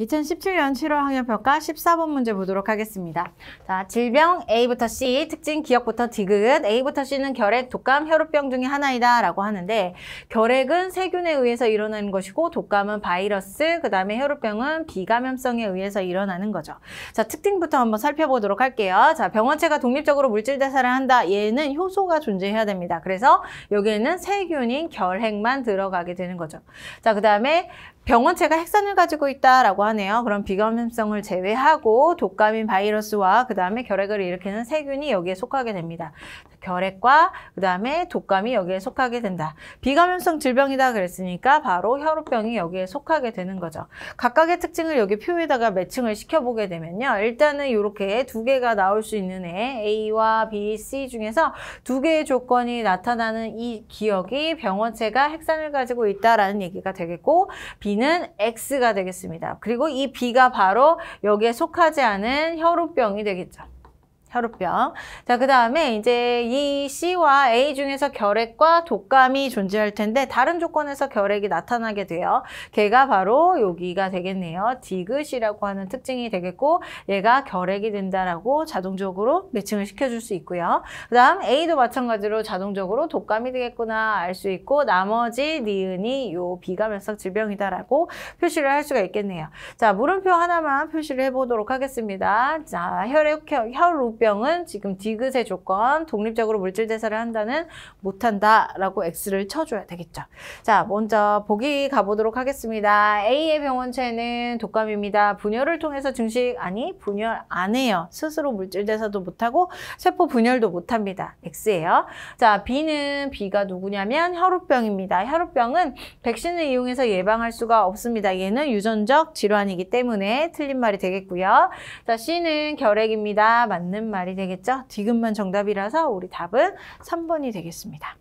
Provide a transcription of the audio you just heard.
2017년 7월 학년평가 14번 문제 보도록 하겠습니다. 자, 질병 A부터 C, 특징 기억부터 디귿, A부터 C는 결핵, 독감, 혈우병 중에 하나이다 라고 하는데 결핵은 세균에 의해서 일어나는 것이고 독감은 바이러스, 그 다음에 혈우병은 비감염성에 의해서 일어나는 거죠. 자, 특징부터 한번 살펴보도록 할게요. 자, 병원체가 독립적으로 물질 대사를 한다. 얘는 효소가 존재해야 됩니다. 그래서 여기에는 세균인 결핵만 들어가게 되는 거죠. 자, 그 다음에 병원체가 핵산을 가지고 있다라고 하네요. 그럼 비감염성을 제외하고 독감인 바이러스와 그 다음에 결핵을 일으키는 세균이 여기에 속하게 됩니다. 결핵과 그 다음에 독감이 여기에 속하게 된다. 비감염성 질병이다 그랬으니까 바로 혈우병이 여기에 속하게 되는 거죠. 각각의 특징을 여기 표에다가 매칭을 시켜보게 되면요. 일단은 이렇게 두 개가 나올 수 있는 애 A와 B, C 중에서 두 개의 조건이 나타나는 이 기억이 병원체가 핵산을 가지고 있다라는 얘기가 되겠고 B B는 X가 되겠습니다. 그리고 이 B가 바로 여기에 속하지 않은 혈우병이 되겠죠. 혈우병. 자, 그 다음에 이제 이 C와 A 중에서 결핵과 독감이 존재할 텐데 다른 조건에서 결핵이 나타나게 돼요. 걔가 바로 여기가 되겠네요. 디귿이라고 하는 특징이 되겠고 얘가 결핵이 된다라고 자동적으로 매칭을 시켜줄 수 있고요. 그 다음 A도 마찬가지로 자동적으로 독감이 되겠구나 알 수 있고 나머지 니은이 요 비감염성 질병이다라고 표시를 할 수가 있겠네요. 자, 물음표 하나만 표시를 해보도록 하겠습니다. 자, 혈액, 혈우병 질병은 지금 디귿의 조건 독립적으로 물질 대사를 한다는 못한다라고 X를 쳐줘야 되겠죠. 자 먼저 보기 가보도록 하겠습니다. A의 병원체는 독감입니다. 분열을 통해서 증식 아니 분열 안 해요. 스스로 물질 대사도 못하고 세포 분열도 못합니다. X예요. 자 B는 B가 누구냐면 혈우병입니다. 혈우병은 백신을 이용해서 예방할 수가 없습니다. 얘는 유전적 질환이기 때문에 틀린 말이 되겠고요. 자 C는 결핵입니다. 맞는 말. 말이 되겠죠? 뒤금만 정답이라서 우리 답은 3번이 되겠습니다.